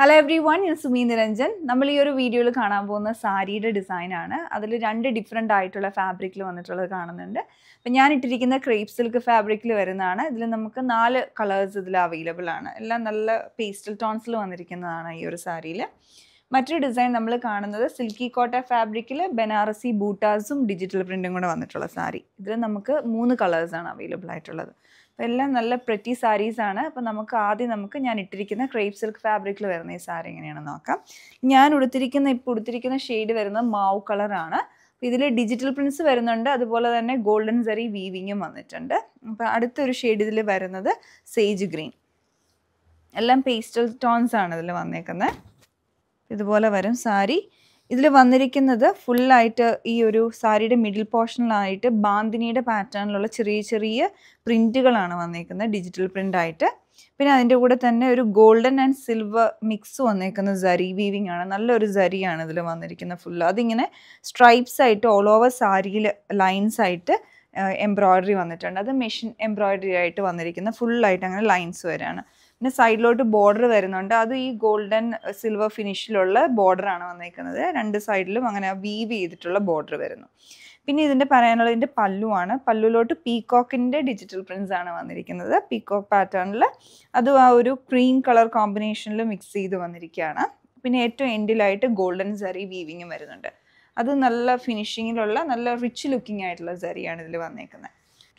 hello every one ഞാൻ സുമീ നിരഞ്ജൻ നമ്മൾ ഈ ഒരു വീഡിയോയിൽ കാണാൻ പോകുന്ന സാരിയുടെ ഡിസൈനാണ് അതിൽ രണ്ട് ഡിഫറെൻ്റ് ആയിട്ടുള്ള ഫാബ്രിക്കിൽ വന്നിട്ടുള്ളത് കാണുന്നുണ്ട് അപ്പം ഞാൻ ഇട്ടിരിക്കുന്ന ക്രേപ്പ് സിൽക്ക് ഫാബ്രിക്കിൽ വരുന്നതാണ് ഇതിൽ നമുക്ക് നാല് കളേഴ്സ് ഇതിൽ അവൈലബിൾ ആണ് എല്ലാം നല്ല പേസ്റ്റൽ ടോൺസിൽ വന്നിരിക്കുന്നതാണ് ഈ ഒരു സാരിയിൽ മറ്റൊരു ഡിസൈൻ നമ്മൾ കാണുന്നത് സിൽക്കി കോട്ട ഫാബ്രിക്കിൽ ബനാറസി ബൂട്ടാസും ഡിജിറ്റൽ പ്രിൻറ്റും കൂടെ വന്നിട്ടുള്ള സാരി ഇതിൽ നമുക്ക് മൂന്ന് കളേഴ്സാണ് അവൈലബിൾ ആയിട്ടുള്ളത് എല്ലാം നല്ല പ്രറ്റി സാരീസ് ആണ് അപ്പോൾ നമുക്ക് ആദ്യം നമുക്ക് ഞാൻ ഇട്ടിരിക്കുന്ന ക്രേപ്പ് സിൽക്ക് ഫാബ്രിക്കിൽ വരുന്ന ഈ സാരി എങ്ങനെയാണെന്ന് നോക്കാം ഞാൻ ഉടുത്തിരിക്കുന്ന ഇപ്പോൾ ഉടുത്തിരിക്കുന്ന ഷെയ്ഡ് വരുന്നത് മാവ് കളറാണ് ഇതിൽ ഡിജിറ്റൽ പ്രിൻസ് വരുന്നുണ്ട് അതുപോലെ തന്നെ ഗോൾഡൻ സെറി വീവിങ്ങും വന്നിട്ടുണ്ട് അപ്പോൾ അടുത്തൊരു ഷെയ്ഡ് ഇതിൽ വരുന്നത് സേജ് ഗ്രീൻ എല്ലാം പേസ്റ്റൽ ടോൺസ് ആണ് ഇതിൽ വന്നേക്കുന്നത് ഇതുപോലെ വരും സാരി ഇതിൽ വന്നിരിക്കുന്നത് ഫുള്ളായിട്ട് ഈ ഒരു സാരിയുടെ മിഡിൽ പോർഷനിലായിട്ട് ബാന്തിനിയുടെ പാറ്റേണിലുള്ള ചെറിയ ചെറിയ പ്രിൻറ്റുകളാണ് വന്നേക്കുന്നത് ഡിജിറ്റൽ പ്രിൻ്റായിട്ട് പിന്നെ അതിൻ്റെ കൂടെ തന്നെ ഒരു ഗോൾഡൻ ആൻഡ് സിൽവർ മിക്സ് വന്നേക്കുന്ന സരി വീവിങ് ആണ് നല്ലൊരു സരിയാണ് ഇതിൽ വന്നിരിക്കുന്നത് ഫുള്ള് അതിങ്ങനെ സ്ട്രൈപ്സ് ആയിട്ട് ഓൾ ഓവർ സാരിയിൽ ലൈൻസ് ആയിട്ട് എംബ്രോയ്ഡറി വന്നിട്ടുണ്ട് അത് മെഷീൻ എംബ്രോയ്ഡറി ആയിട്ട് വന്നിരിക്കുന്ന ഫുള്ളായിട്ട് അങ്ങനെ ലൈൻസ് വരികയാണ് പിന്നെ സൈഡിലോട്ട് ബോർഡർ വരുന്നുണ്ട് അത് ഈ ഗോൾഡൻ സിൽവർ ഫിനിഷിലുള്ള ബോർഡറാണ് വന്നിരിക്കുന്നത് രണ്ട് സൈഡിലും അങ്ങനെ വീവ് ചെയ്തിട്ടുള്ള ബോർഡർ വരുന്നു പിന്നെ ഇതിൻ്റെ പറയാനുള്ളത് ഇതിൻ്റെ പല്ലുവാണ് പല്ലുവിലോട്ട് പീകോക്കിൻ്റെ ഡിജിറ്റൽ പ്രിൻസ് ആണ് വന്നിരിക്കുന്നത് പീകോക്ക് പാറ്റേണിൽ അതും ആ ഒരു ക്രീം കളർ കോമ്പിനേഷനിൽ മിക്സ് ചെയ്ത് വന്നിരിക്കുകയാണ് പിന്നെ ഏറ്റവും എൻഡിലായിട്ട് ഗോൾഡൻ സറി വീവിങ്ങും വരുന്നുണ്ട് അത് നല്ല ഫിനിഷിങ്ങിലുള്ള നല്ല റിച്ച് ലുക്കിംഗ് ആയിട്ടുള്ള സരിയാണ് ഇതിൽ വന്നേക്കുന്നത്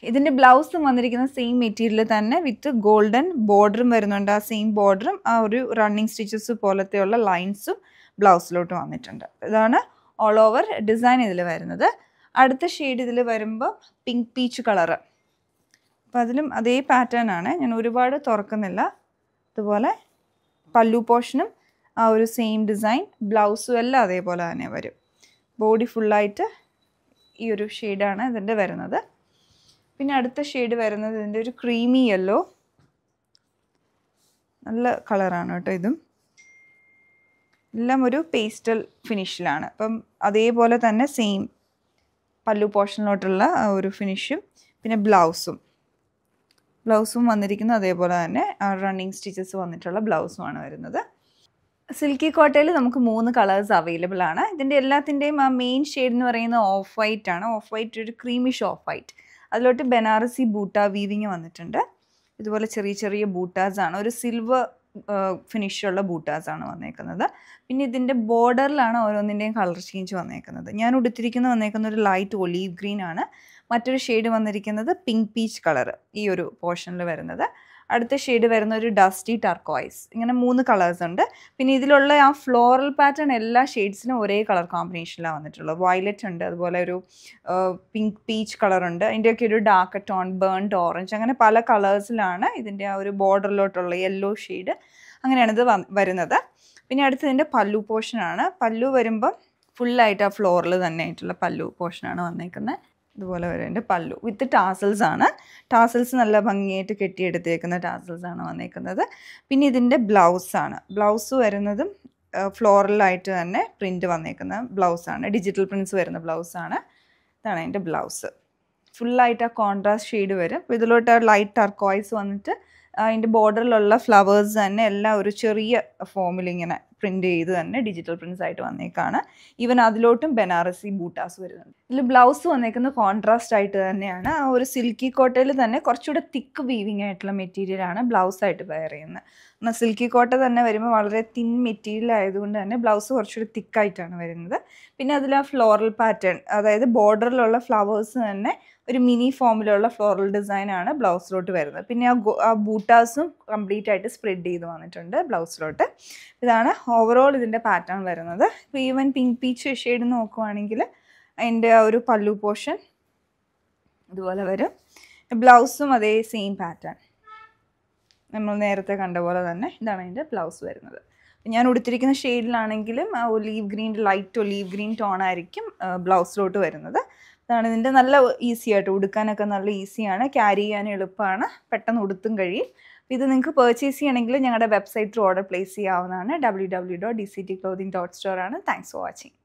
ഇതിൻ്റെ ബ്ലൗസും വന്നിരിക്കുന്ന സെയിം മെറ്റീരിയൽ തന്നെ വിത്ത് ഗോൾഡൻ ബോർഡറും വരുന്നുണ്ട് ആ സെയിം ബോർഡറും ആ ഒരു റണ്ണിങ് സ്റ്റിച്ചസ് പോലത്തെയുള്ള ലൈൻസും ബ്ലൗസിലോട്ട് വന്നിട്ടുണ്ട് ഇതാണ് ഓൾ ഓവർ ഡിസൈൻ ഇതിൽ വരുന്നത് അടുത്ത ഷെയ്ഡ് ഇതിൽ വരുമ്പോൾ പിങ്ക് പീച്ച് കളറ് അപ്പോൾ അതിലും അതേ പാറ്റേൺ ആണ് ഞാൻ ഒരുപാട് തുറക്കുന്നില്ല അതുപോലെ പല്ലു പോർഷനും ആ ഒരു സെയിം ഡിസൈൻ ബ്ലൗസും എല്ലാം അതേപോലെ തന്നെ വരും ബോഡി ഫുള്ളായിട്ട് ഈ ഒരു ഷെയ്ഡാണ് ഇതിൻ്റെ വരുന്നത് പിന്നെ അടുത്ത ഷെയ്ഡ് വരുന്നത് ഇതിൻ്റെ ഒരു ക്രീമി യെല്ലോ നല്ല കളറാണ് കേട്ടോ ഇതും എല്ലാം ഒരു പേസ്റ്റൽ ഫിനിഷിലാണ് അപ്പം അതേപോലെ തന്നെ സെയിം പല്ലു പോർഷനിലോട്ടുള്ള ഒരു ഫിനിഷും പിന്നെ ബ്ലൗസും ബ്ലൗസും വന്നിരിക്കുന്നത് അതേപോലെ തന്നെ റണ്ണിങ് സ്റ്റിച്ചസ് വന്നിട്ടുള്ള ബ്ലൗസുമാണ് വരുന്നത് സിൽക്കി കോട്ടയിൽ നമുക്ക് മൂന്ന് കളേഴ്സ് അവൈലബിൾ ആണ് ഇതിൻ്റെ എല്ലാത്തിൻ്റെയും ആ മെയിൻ ഷെയ്ഡ് എന്ന് പറയുന്നത് ഓഫ് വൈറ്റ് ആണ് ഓഫ് വൈറ്റ് ഒരു ക്രീമിഷ് ഓഫ് വൈറ്റ് അതിലോട്ട് ബനാറസി ബൂട്ട വീവിങ് വന്നിട്ടുണ്ട് ഇതുപോലെ ചെറിയ ചെറിയ ബൂട്ടാസ് ആണ് ഒരു സിൽവർ ഫിനിഷുള്ള ബൂട്ടാസ് ആണ് വന്നേക്കുന്നത് പിന്നെ ഇതിൻ്റെ ബോർഡറിലാണ് ഓരോന്നിൻ്റെയും കളർ ചേഞ്ച് വന്നേക്കുന്നത് ഞാൻ ഉടുത്തിരിക്കുന്ന വന്നേക്കുന്ന ഒരു ലൈറ്റ് ഒലീവ് ഗ്രീൻ ആണ് മറ്റൊരു ഷെയ്ഡ് വന്നിരിക്കുന്നത് പിങ്ക് പീച്ച് കളർ ഈ ഒരു പോർഷനിൽ വരുന്നത് അടുത്ത ഷെയ്ഡ് വരുന്ന ഒരു ഡസ്റ്റി ടർക്കോയ്സ് ഇങ്ങനെ മൂന്ന് കളേഴ്സ് ഉണ്ട് പിന്നെ ഇതിലുള്ള ആ ഫ്ലോറൽ പാറ്റേൺ എല്ലാ ഷെയ്ഡ്സിനും ഒരേ കളർ കോമ്പിനേഷനിലാണ് വന്നിട്ടുള്ളത് വയലറ്റ് ഉണ്ട് അതുപോലെ ഒരു പിങ്ക് പീച്ച് കളർ ഉണ്ട് അതിൻ്റെയൊക്കെ ഒരു ഡാർക്ക് ടോൺ ബേൺഡ് ഓറഞ്ച് അങ്ങനെ പല കളേഴ്സിലാണ് ഇതിൻ്റെ ആ ഒരു ബോർഡറിലോട്ടുള്ള യെല്ലോ ഷെയ്ഡ് അങ്ങനെയാണിത് വരുന്നത് പിന്നെ അടുത്ത് ഇതിൻ്റെ പല്ലു പോർഷനാണ് പല്ലു വരുമ്പം ഫുള്ളായിട്ട് ആ ഫ്ലോറിൽ തന്നെ ആയിട്ടുള്ള പല്ലു പോർഷനാണ് വന്നേക്കുന്നത് ഇതുപോലെ വരുന്നുണ്ട് പല്ലു വിത്ത് ടാസൽസ് ആണ് ടാസൽസ് നല്ല ഭംഗിയായിട്ട് കെട്ടിയെടുത്തേക്കുന്ന ടാസൽസ് ആണ് വന്നേക്കുന്നത് പിന്നെ ഇതിൻ്റെ ബ്ലൗസ് ആണ് ബ്ലൗസ് വരുന്നതും ഫ്ലോറലായിട്ട് തന്നെ പ്രിൻറ്റ് വന്നേക്കുന്ന ബ്ലൗസ് ആണ് ഡിജിറ്റൽ പ്രിൻറ്റ്സ് വരുന്ന ബ്ലൗസ് ആണ് ഇതാണ് അതിൻ്റെ ബ്ലൗസ് ഫുള്ളായിട്ട് ആ കോൺട്രാസ്റ്റ് ഷെയ്ഡ് വരും അപ്പോൾ ഇതിലോട്ട് ലൈറ്റ് ടർക്കോയ്സ് വന്നിട്ട് അതിൻ്റെ ബോർഡറിലുള്ള ഫ്ലവേഴ്സ് തന്നെ എല്ലാം ഒരു ചെറിയ ഫോമിലിങ്ങനെ പ്രിന്റ് ചെയ്ത് തന്നെ ഡിജിറ്റൽ പ്രിന്റ്സ് ആയിട്ട് വന്നേക്കാണ് ഈവൻ അതിലോട്ടും ബനാറസി ബൂട്ടാസ് വരുന്നുണ്ട് ഇതിൽ ബ്ലൗസ് വന്നേക്കുന്ന കോൺട്രാസ്റ്റ് ആയിട്ട് തന്നെയാണ് ആ ഒരു സിൽക്കി കോട്ടയിൽ തന്നെ കുറച്ചുകൂടെ തിക്ക് വീവിങ് ആയിട്ടുള്ള മെറ്റീരിയലാണ് ബ്ലൗസ് ആയിട്ട് വെയർ ചെയ്യുന്നത് എന്നാൽ സിൽക്കി കോട്ട തന്നെ വരുമ്പോൾ വളരെ തിൻ മെറ്റീരിയൽ ആയതുകൊണ്ട് തന്നെ ബ്ലൗസ് കുറച്ചുകൂടി തിക്കായിട്ടാണ് വരുന്നത് പിന്നെ അതിൽ ആ ഫ്ലോറൽ പാറ്റേൺ അതായത് ബോർഡറിലുള്ള ഫ്ലവേഴ്സ് തന്നെ ഒരു മിനി ഫോമിലുള്ള ഫ്ലോറൽ ഡിസൈനാണ് ബ്ലൗസിലോട്ട് വരുന്നത് പിന്നെ ആ ആ ബൂട്ടാസും കംപ്ലീറ്റ് ആയിട്ട് സ്പ്രെഡ് ചെയ്ത് വന്നിട്ടുണ്ട് ബ്ലൗസിലോട്ട് ഇതാണ് ഓവറോൾ ഇതിൻ്റെ പാറ്റേൺ വരുന്നത് ഇപ്പോൾ ഈവൻ പിങ്ക് പീച്ച് ഷെയ്ഡ് നോക്കുവാണെങ്കിൽ അതിൻ്റെ ഒരു പല്ലു പോർഷൻ ഇതുപോലെ വരും ബ്ലൗസും അതേ സെയിം പാറ്റേൺ നമ്മൾ നേരത്തെ കണ്ട പോലെ തന്നെ ഇതാണ് അതിൻ്റെ ബ്ലൗസ് വരുന്നത് ഞാൻ ഉടുത്തിരിക്കുന്ന ഷെയ്ഡിലാണെങ്കിലും olive green light olive green tone ആയിരിക്കും ബ്ലൗസിലോട്ട് വരുന്നത് ഇതാണ് ഇതിൻ്റെ നല്ല ഈസി ആയിട്ട് ഉടുക്കാനൊക്കെ നല്ല ഈസിയാണ് ക്യാരി ചെയ്യാൻ എളുപ്പമാണ് പെട്ടെന്ന് ഉടുത്തും കഴിയും ഇത് നിങ്ങൾക്ക് പേർച്ചേസ് ചെയ്യണമെങ്കിൽ ഞങ്ങളുടെ വെബ്സൈറ്റിൽ ഓർഡർ പ്ലേസ് ചെയ്യാവുന്നതാണ് W W dot D C T clothing dot store ആണ് താങ്ക്സ് ഫോർ വാച്ചിങ്